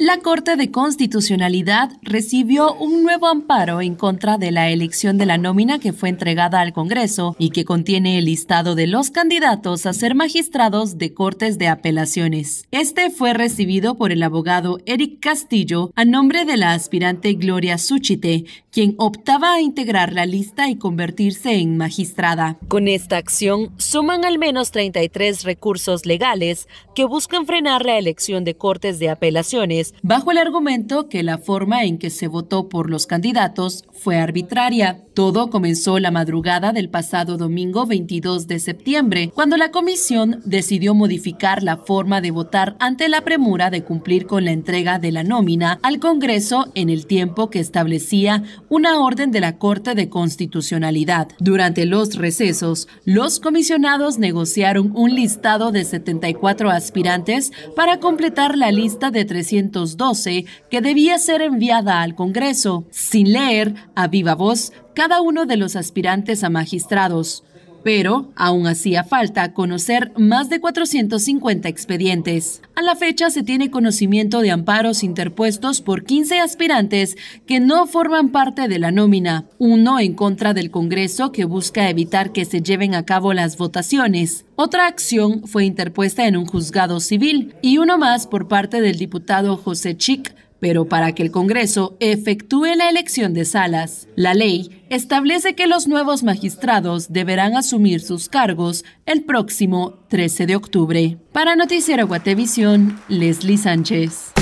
La Corte de Constitucionalidad recibió un nuevo amparo en contra de la elección de la nómina que fue entregada al Congreso y que contiene el listado de los candidatos a ser magistrados de Cortes de Apelaciones. Este fue recibido por el abogado Eric Castillo a nombre de la aspirante Gloria Suchite, quien optaba a integrar la lista y convertirse en magistrada. Con esta acción suman al menos 33 recursos legales que buscan frenar la elección de Cortes de Apelaciones bajo el argumento que la forma en que se votó por los candidatos fue arbitraria. Todo comenzó la madrugada del pasado domingo 22 de septiembre, cuando la comisión decidió modificar la forma de votar ante la premura de cumplir con la entrega de la nómina al Congreso en el tiempo que establecía una orden de la Corte de Constitucionalidad. Durante los recesos, los comisionados negociaron un listado de 74 aspirantes para completar la lista de 300 que debía ser enviada al Congreso, sin leer a viva voz cada uno de los aspirantes a magistrados pero aún hacía falta conocer más de 450 expedientes. A la fecha se tiene conocimiento de amparos interpuestos por 15 aspirantes que no forman parte de la nómina, uno en contra del Congreso que busca evitar que se lleven a cabo las votaciones. Otra acción fue interpuesta en un juzgado civil y uno más por parte del diputado José Chic pero para que el Congreso efectúe la elección de salas, la ley establece que los nuevos magistrados deberán asumir sus cargos el próximo 13 de octubre. Para Noticiero Guatevisión, Leslie Sánchez.